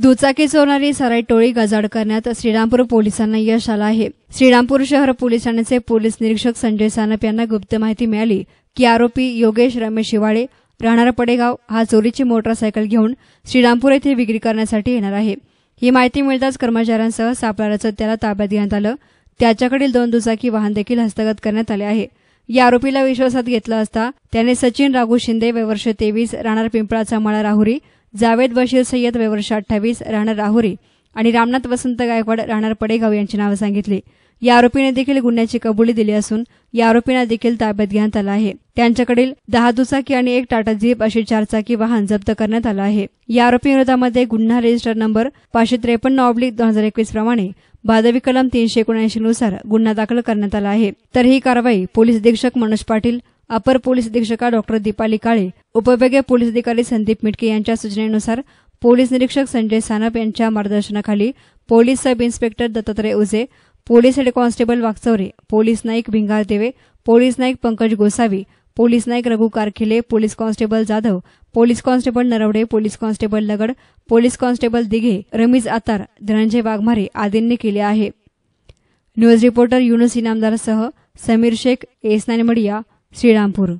दुचाकी चोरणारी सराई टोळी गजाड करण्यात श्रीरामपूर पोलिसांना यश आलं आहे श्रीरामपूर शहर पोलीस पोलीस निरीक्षक संजय सानप यांना गुप्त माहिती मिळाली की आरोपी योगेश रमेश शिवाळे राहणार पडेगाव हा चोरीची मोटरसायकल घेऊन श्रीरामपूर येथे विक्री करण्यासाठी येणार आहे ही माहिती मिळताच कर्मचाऱ्यांसह सापळा रचत त्याला ताब्यात घेण्यात आलं त्याच्याकडील दोन दुचाकी वाहन देखील हस्तगत करण्यात आले आहे या आरोपीला विश्वासात घेतला असता त्याने सचिन राघू शिंदे वैवर्ष तेवीस राणार पिंपळाचा मळा राहुरी जावेद बशीर सय्यद वैवर्ष अठ्ठावीस राणार राहुरी आणि रामनाथ वसंत गायकवाड राहणार पडेगाव यांची नावं सांगितली या आरोपीने देखील गुन्ह्याची कबुली दिली असून या आरोपींना देखील ताब्यात घेण्यात आला आहे त्यांच्याकडील दहा दुचाकी आणि एक टाटा जीप अशी चारचाकी वाहन जप्त करण्यात आलं आहे या आरोपीविरोधामध्ये गुन्हा रजिस्टर नंबर पाचशे त्रेपन्न ऑब्लिक दोन हजार एकवीस प्रमाणे भादवी कलम तीनशे एकोणऐंशी नुसार गुन्हा दाखल करण्यात आला आहे तर ही कारवाई पोलीस अधीक्षक मनोज पाटील अपर पोलीस अधीक्षका डॉक्टर दीपाली काळे उपविभागीय पोलीस अधिकारी संदीप मिटके यांच्या सूचनेनुसार पोलीस निरीक्षक संजय सानप यांच्या मार्गदर्शनाखाली पोलीस सब inspector Dattatray Uje police head constable Wagchaure police Naik Bhingardeve police Naik Pankaj Gosavi police Naik Raghu Karkhile police constable Jadhav police constable Narwade police constable Lagad police constable Dighe Ramiz Atar Dhananjay Waghmare आदींनी केले आहे न्यूज रिपोर्टर युनुस इनामदारसह समीर शेख एस नानमडिया श्रीरामपूर